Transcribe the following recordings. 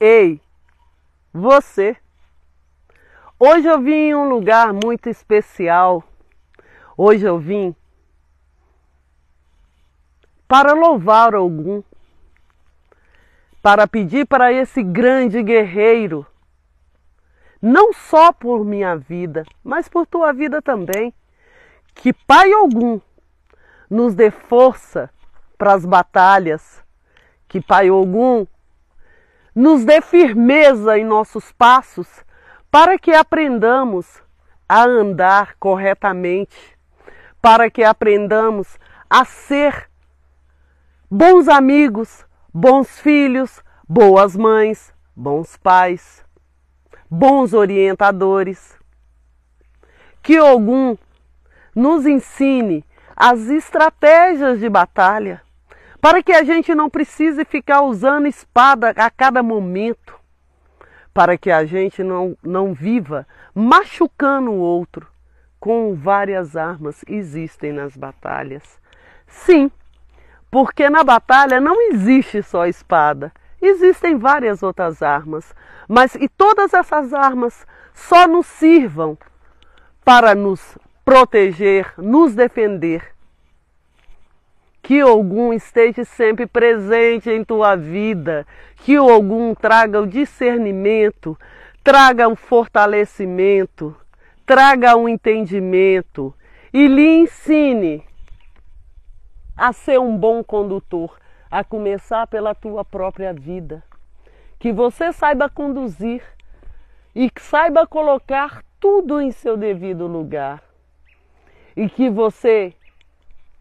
Ei, você! Hoje eu vim em um lugar muito especial. Hoje eu vim para louvar algum, para pedir para esse grande guerreiro, não só por minha vida, mas por tua vida também, que Pai algum nos dê força para as batalhas, que Pai algum nos dê firmeza em nossos passos para que aprendamos a andar corretamente, para que aprendamos a ser bons amigos, bons filhos, boas mães, bons pais, bons orientadores. Que algum nos ensine as estratégias de batalha para que a gente não precise ficar usando espada a cada momento, para que a gente não, não viva machucando o outro com várias armas existem nas batalhas. Sim, porque na batalha não existe só espada, existem várias outras armas, mas e todas essas armas só nos sirvam para nos proteger, nos defender que algum esteja sempre presente em tua vida, que algum traga o discernimento, traga o fortalecimento, traga o entendimento e lhe ensine a ser um bom condutor, a começar pela tua própria vida. Que você saiba conduzir e que saiba colocar tudo em seu devido lugar. E que você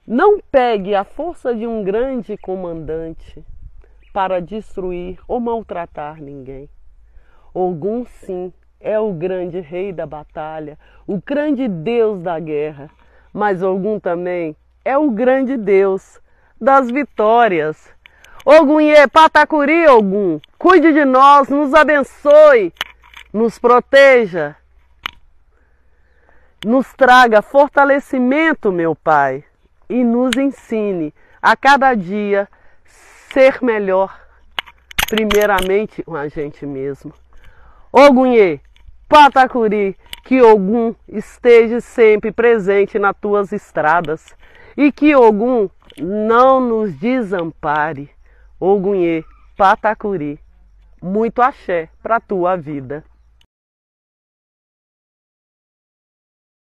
não pegue a força de um grande comandante para destruir ou maltratar ninguém. Ogum, sim, é o grande rei da batalha, o grande deus da guerra, mas Ogum também é o grande deus das vitórias. Ogunhê, Patacuri, Ogum, cuide de nós, nos abençoe, nos proteja, nos traga fortalecimento, meu Pai e nos ensine a cada dia ser melhor, primeiramente com a gente mesmo. Ogunhê, Patacuri, que Ogum esteja sempre presente nas tuas estradas e que Ogum não nos desampare. Ogunhê, Patacuri, muito axé para tua vida.